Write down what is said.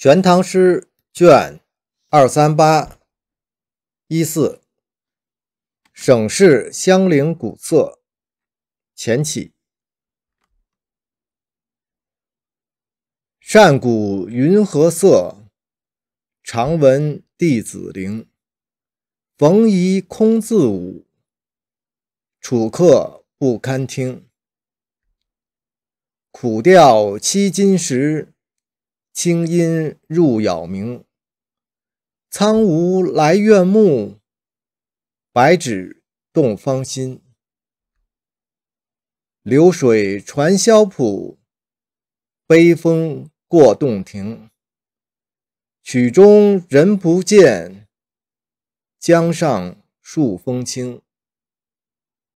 《全唐诗》卷二三八一四，省市相邻古色，前起。善古云和色？常闻弟子灵。逢疑空自舞，楚客不堪听。苦调凄金石。清音入杳冥，苍梧来怨木，白芷动芳心。流水传箫谱，悲风过洞庭。曲终人不见，江上树风清。